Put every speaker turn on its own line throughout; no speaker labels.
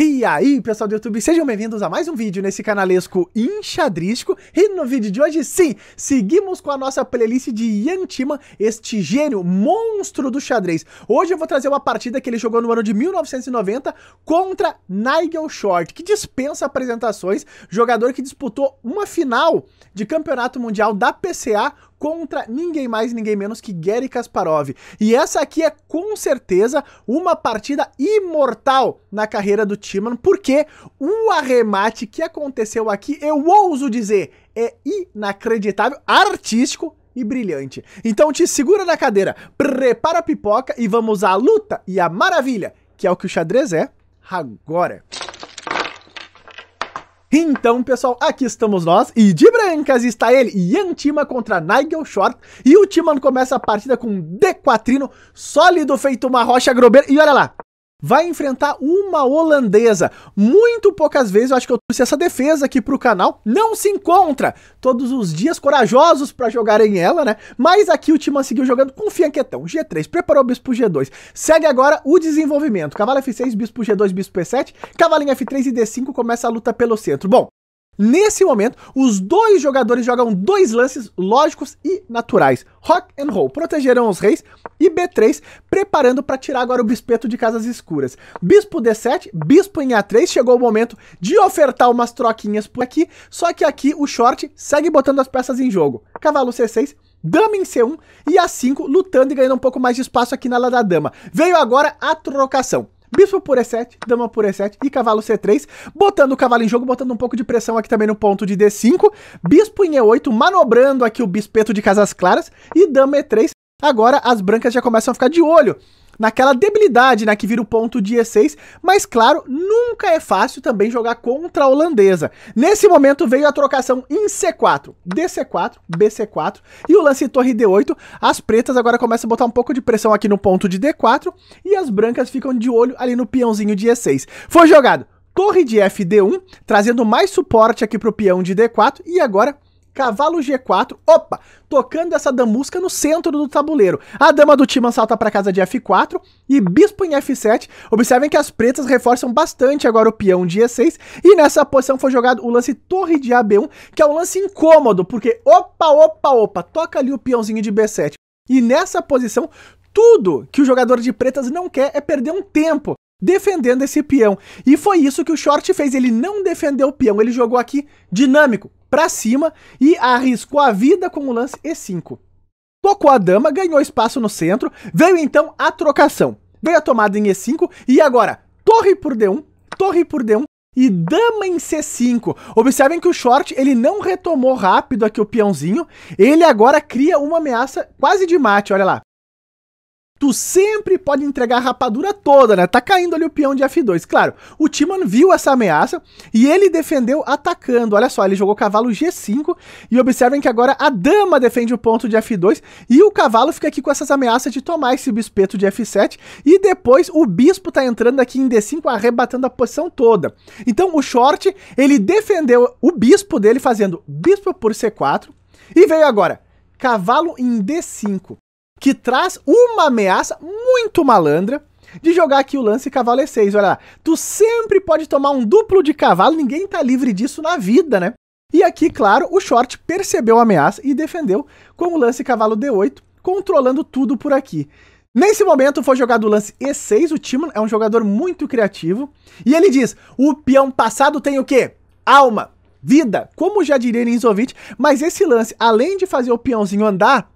He E aí, pessoal do YouTube, sejam bem-vindos a mais um vídeo nesse canalesco enxadrístico. E no vídeo de hoje, sim, seguimos com a nossa playlist de Yantima, este gênio, monstro do xadrez. Hoje eu vou trazer uma partida que ele jogou no ano de 1990 contra Nigel Short, que dispensa apresentações, jogador que disputou uma final de campeonato mundial da PCA contra ninguém mais, ninguém menos que Gary Kasparov. E essa aqui é com certeza uma partida imortal na carreira do Tima semana, porque o arremate que aconteceu aqui, eu ouso dizer, é inacreditável, artístico e brilhante. Então te segura na cadeira, prepara a pipoca e vamos à luta e à maravilha, que é o que o xadrez é agora. Então, pessoal, aqui estamos nós e de brancas está ele, Yan Tima contra Nigel Short. E o Timan começa a partida com um Dequatrino sólido feito uma rocha grobeira. E olha lá, vai enfrentar uma holandesa. Muito poucas vezes eu acho que eu trouxe essa defesa aqui pro canal. Não se encontra todos os dias corajosos para jogarem ela, né? Mas aqui o Timan seguiu jogando com Fianquetão. G3, preparou Bispo G2. Segue agora o desenvolvimento. Cavalo F6, Bispo G2, Bispo E7. Cavalinho F3 e D5 começa a luta pelo centro. Bom, Nesse momento, os dois jogadores jogam dois lances lógicos e naturais. Rock and Roll protegerão os reis e B3 preparando para tirar agora o bispeto de casas escuras. Bispo D7, bispo em A3, chegou o momento de ofertar umas troquinhas por aqui, só que aqui o short segue botando as peças em jogo. Cavalo C6, Dama em C1 e A5 lutando e ganhando um pouco mais de espaço aqui na ala da dama. Veio agora a trocação bispo por E7, dama por E7 e cavalo C3, botando o cavalo em jogo, botando um pouco de pressão aqui também no ponto de D5, bispo em E8, manobrando aqui o bispeto de Casas Claras e dama E3. Agora as brancas já começam a ficar de olho naquela debilidade, né, que vira o ponto e 6, mas claro, nunca é fácil também jogar contra a holandesa. Nesse momento veio a trocação em C4, DC4, BC4 e o lance torre D8. As pretas agora começam a botar um pouco de pressão aqui no ponto de D4 e as brancas ficam de olho ali no peãozinho de E6. Foi jogado torre de F D1, trazendo mais suporte aqui para o peão de D4 e agora Cavalo G4, opa, tocando essa damusca no centro do tabuleiro. A dama do Timan salta para casa de F4 e bispo em F7. Observem que as pretas reforçam bastante agora o peão de E6 e nessa posição foi jogado o lance torre de AB1, que é um lance incômodo, porque opa, opa, opa, toca ali o peãozinho de B7. E nessa posição, tudo que o jogador de pretas não quer é perder um tempo defendendo esse peão. E foi isso que o Short fez, ele não defendeu o peão, ele jogou aqui dinâmico, para cima e arriscou a vida com o lance E5. Tocou a dama, ganhou espaço no centro, veio então a trocação. Veio a tomada em E5 e agora torre por D1, torre por D1 e dama em C5. Observem que o short ele não retomou rápido aqui o peãozinho, ele agora cria uma ameaça quase de mate, olha lá tu sempre pode entregar a rapadura toda, né? Tá caindo ali o peão de F2. Claro, o Timan viu essa ameaça e ele defendeu atacando. Olha só, ele jogou cavalo G5 e observem que agora a dama defende o ponto de F2 e o cavalo fica aqui com essas ameaças de tomar esse bispeto de F7 e depois o bispo tá entrando aqui em D5 arrebatando a posição toda. Então o short, ele defendeu o bispo dele fazendo bispo por C4 e veio agora cavalo em D5 que traz uma ameaça muito malandra de jogar aqui o lance cavalo E6. Olha lá, tu sempre pode tomar um duplo de cavalo, ninguém tá livre disso na vida, né? E aqui, claro, o short percebeu a ameaça e defendeu com o lance cavalo D8, controlando tudo por aqui. Nesse momento foi jogado o lance E6, o Timon é um jogador muito criativo, e ele diz, o peão passado tem o quê? Alma, vida, como já diria Ninzovic, mas esse lance, além de fazer o peãozinho andar,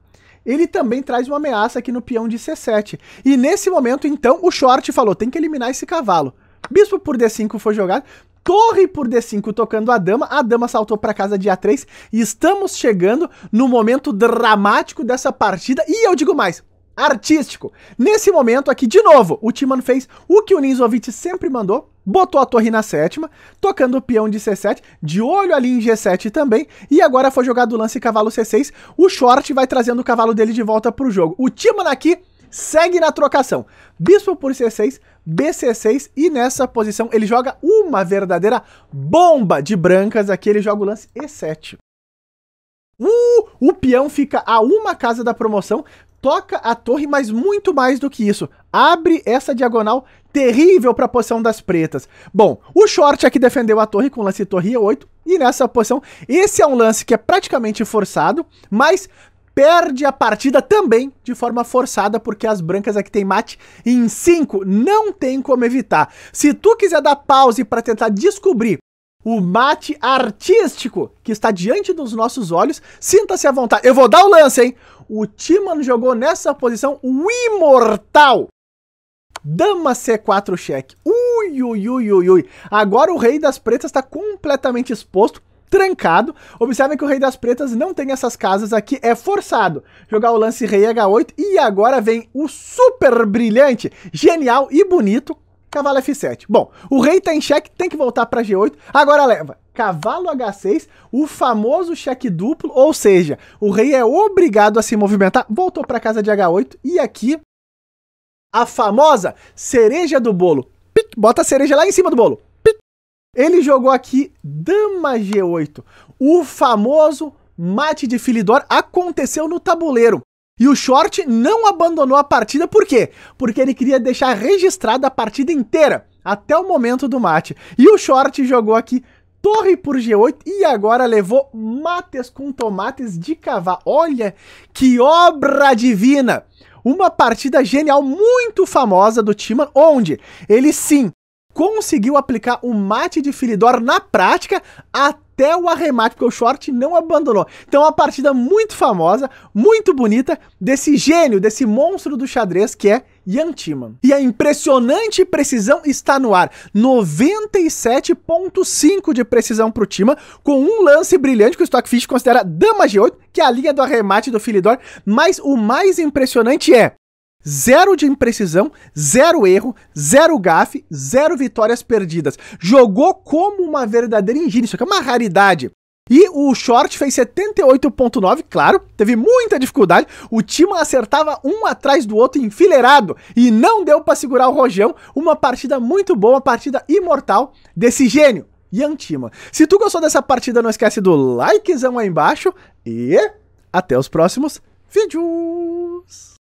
ele também traz uma ameaça aqui no peão de C7. E nesse momento, então, o short falou, tem que eliminar esse cavalo. Bispo por D5 foi jogado, torre por D5 tocando a dama, a dama saltou para casa de A3 e estamos chegando no momento dramático dessa partida. E eu digo mais, artístico. Nesse momento aqui, de novo, o Timan fez o que o Ninzovic sempre mandou, botou a torre na sétima, tocando o peão de C7, de olho ali em G7 também, e agora foi jogado o lance cavalo C6, o short vai trazendo o cavalo dele de volta para o jogo. O Timan aqui segue na trocação. Bispo por C6, BC6 e nessa posição ele joga uma verdadeira bomba de brancas aqui, ele joga o lance E7. Uh, o peão fica a uma casa da promoção, toca a torre, mas muito mais do que isso. Abre essa diagonal terrível para a posição das pretas. Bom, o short aqui é defendeu a torre com o lance torre 8 e nessa posição esse é um lance que é praticamente forçado, mas perde a partida também de forma forçada, porque as brancas aqui é tem mate em 5, não tem como evitar. Se tu quiser dar pause para tentar descobrir o mate artístico que está diante dos nossos olhos. Sinta-se à vontade. Eu vou dar o lance, hein? O Timan jogou nessa posição o imortal. Dama C4 cheque. Ui, ui, ui, ui, ui. Agora o rei das pretas está completamente exposto trancado. Observem que o Rei das Pretas não tem essas casas aqui, é forçado. Jogar o lance Rei H8 e agora vem o super brilhante, genial e bonito cavalo F7. Bom, o rei tá em cheque, tem que voltar para G8. Agora leva cavalo H6, o famoso cheque duplo, ou seja, o rei é obrigado a se movimentar. Voltou para casa de H8 e aqui a famosa cereja do bolo. Pic, bota a cereja lá em cima do bolo. Pic. Ele jogou aqui dama G8, o famoso mate de Filidor aconteceu no tabuleiro. E o Short não abandonou a partida por quê? Porque ele queria deixar registrada a partida inteira, até o momento do mate. E o Short jogou aqui torre por G8 e agora levou mates com tomates de cavalo. Olha que obra divina! Uma partida genial muito famosa do Timan, onde ele sim conseguiu aplicar o mate de Filidor na prática até o arremate, porque o Short não abandonou. Então uma partida muito famosa, muito bonita, desse gênio, desse monstro do xadrez que é Yantiman. E a impressionante precisão está no ar. 97.5 de precisão para o Tima, com um lance brilhante que o Stockfish considera dama G8, que é a linha do arremate do Filidor. Mas o mais impressionante é, Zero de imprecisão, zero erro, zero gafe, zero vitórias perdidas. Jogou como uma verdadeira engine, isso aqui é uma raridade. E o short fez 78.9, claro, teve muita dificuldade. O Tima acertava um atrás do outro enfileirado e não deu para segurar o Rojão. Uma partida muito boa, uma partida imortal desse gênio, Ian Tima. Se tu gostou dessa partida, não esquece do likezão aí embaixo e até os próximos vídeos.